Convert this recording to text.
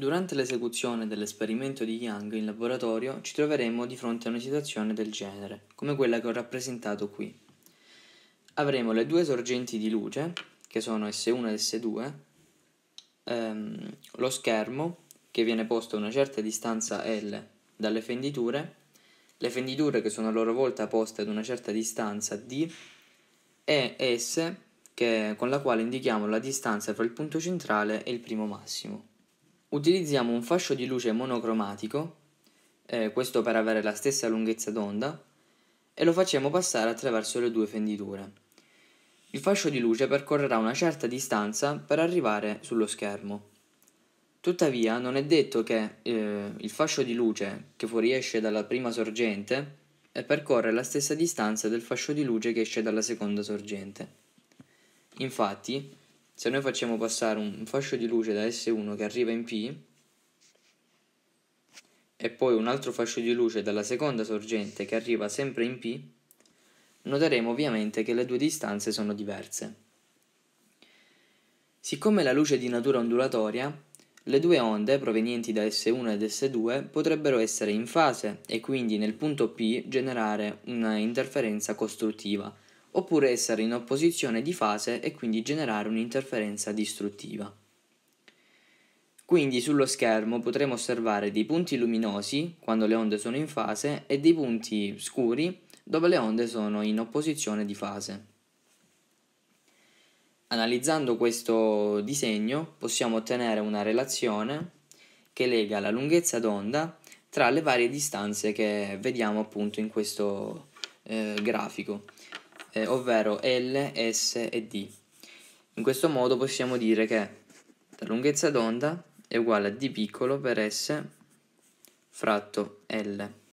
Durante l'esecuzione dell'esperimento di Young in laboratorio ci troveremo di fronte a una situazione del genere, come quella che ho rappresentato qui. Avremo le due sorgenti di luce, che sono S1 e S2, ehm, lo schermo, che viene posto a una certa distanza L dalle fenditure, le fenditure che sono a loro volta poste ad una certa distanza D, e S, che, con la quale indichiamo la distanza tra il punto centrale e il primo massimo. Utilizziamo un fascio di luce monocromatico, eh, questo per avere la stessa lunghezza d'onda, e lo facciamo passare attraverso le due fenditure. Il fascio di luce percorrerà una certa distanza per arrivare sullo schermo. Tuttavia non è detto che eh, il fascio di luce che fuoriesce dalla prima sorgente eh, percorre la stessa distanza del fascio di luce che esce dalla seconda sorgente. Infatti, se noi facciamo passare un fascio di luce da S1 che arriva in P e poi un altro fascio di luce dalla seconda sorgente che arriva sempre in P, noteremo ovviamente che le due distanze sono diverse. Siccome la luce è di natura ondulatoria, le due onde provenienti da S1 ed S2 potrebbero essere in fase e quindi nel punto P generare una interferenza costruttiva, oppure essere in opposizione di fase e quindi generare un'interferenza distruttiva. Quindi sullo schermo potremo osservare dei punti luminosi quando le onde sono in fase e dei punti scuri dove le onde sono in opposizione di fase. Analizzando questo disegno possiamo ottenere una relazione che lega la lunghezza d'onda tra le varie distanze che vediamo appunto in questo eh, grafico eh, ovvero L, S e D. In questo modo possiamo dire che la lunghezza d'onda è uguale a D piccolo per S fratto L.